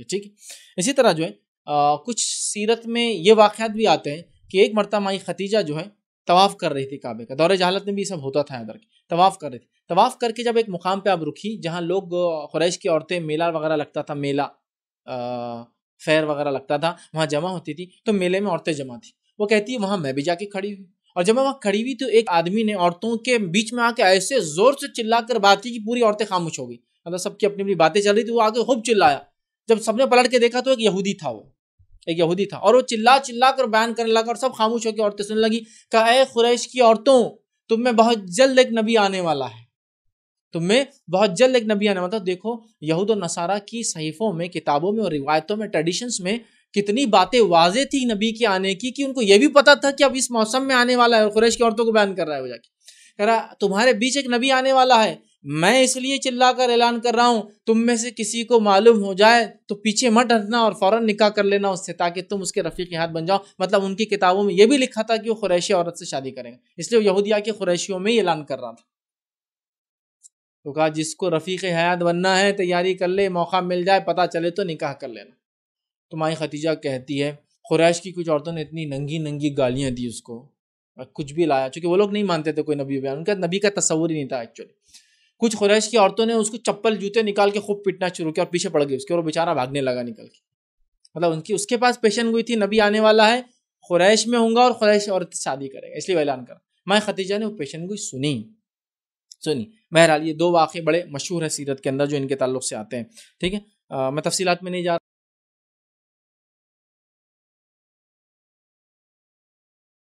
ये ठीक है इसी तरह जो है आ, कुछ सीरत में ये वाक़ात भी आते हैं कि एक मरतबा माई खतीजा जो है तवाफ़ कर रही थी काबे का दौरे जहालत में भी सब होता था इधर तवाफ़ कर रही थी तवाफ़ करके जब एक मुकाम पे आप रुकी जहाँ लोग ख़ुरैश की औरतें मेला वगैरह लगता था मेला फेयर वगैरह लगता था वहाँ जमा होती थी तो मेले में औरतें जमा थी वो कहती है वहाँ मैं भी जाके खड़ी हुई और जब मैं वहाँ खड़ी हुई तो एक आदमी ने औरतों के बीच में आके ऐसे ज़ोर से चिल्ला कर बात की कि पूरी औरतें खामोश हो गई मतलब सबकी अपनी अपनी बातें चल रही थी वो आके खूब चिल्लाया जब सबने पलट के देखा तो एक यहूदी था वो एक यहूदी था और वो चिल्ला चिल्ला कर बयान करने लगा और सब खामोश होकर औरतें सुनने लगी कहा अः खुरैश की औरतों तुम में बहुत जल्द एक नबी आने वाला है तुम में बहुत जल्द एक नबी आने वाला था मतलब देखो यहूद और नसारा की सहीफों में किताबों में और रिवायतों में ट्रेडिशंस में कितनी बातें वाजे थी नबी के आने की कि उनको यह भी पता था कि अब इस मौसम में आने वाला है और खुरैश की औरतों को बयान कर रहा है वो जाके कह रहा तुम्हारे बीच एक नबी आने वाला है मैं इसलिए चिल्लाकर ऐलान कर रहा हूँ तुम में से किसी को मालूम हो जाए तो पीछे मत हटना और फ़ौरन निकाह कर लेना उससे ताकि तुम उसके रफ़ी के हाथ बन जाओ मतलब उनकी किताबों में यह भी लिखा था कि वो खुरैशी औरत से शादी करेंगे इसलिए वो यहूदिया के खुरैशियों में ही ऐलान कर रहा था तो कहा जिसको रफ़ीक हयात बनना है तैयारी कर ले मौका मिल जाए पता चले तो निकाह कर लेना तो माई खतीजा कहती है खुरैश की कुछ औरतों ने इतनी नंगी नंगी गालियाँ दी उसको कुछ भी लाया चूँकि वो लोग नहीं मानते थे कोई नबी बयान उनका नबी का तस्वूर ही नहीं था एक्चुअली कुछ खुरैश की औरतों ने उसको चप्पल जूते निकाल के खूब पीटना शुरू किया और पीछे पड़ गई उसके और वो बेचारा भागने लगा निकल के मतलब उनकी उसके पास पेशन गई थी नबी आने वाला है खुरैश में होंगे और खुरैश औरत शादी करेगा इसलिए ऐलान कर मैं खतीजा ने वो पेशन गई सुनी सुनी बहरहाल ये दो वाक़े बड़े मशहूर है सीरत के अंदर जो इनके तल्लु से आते हैं ठीक है मैं तफसीत में नहीं जा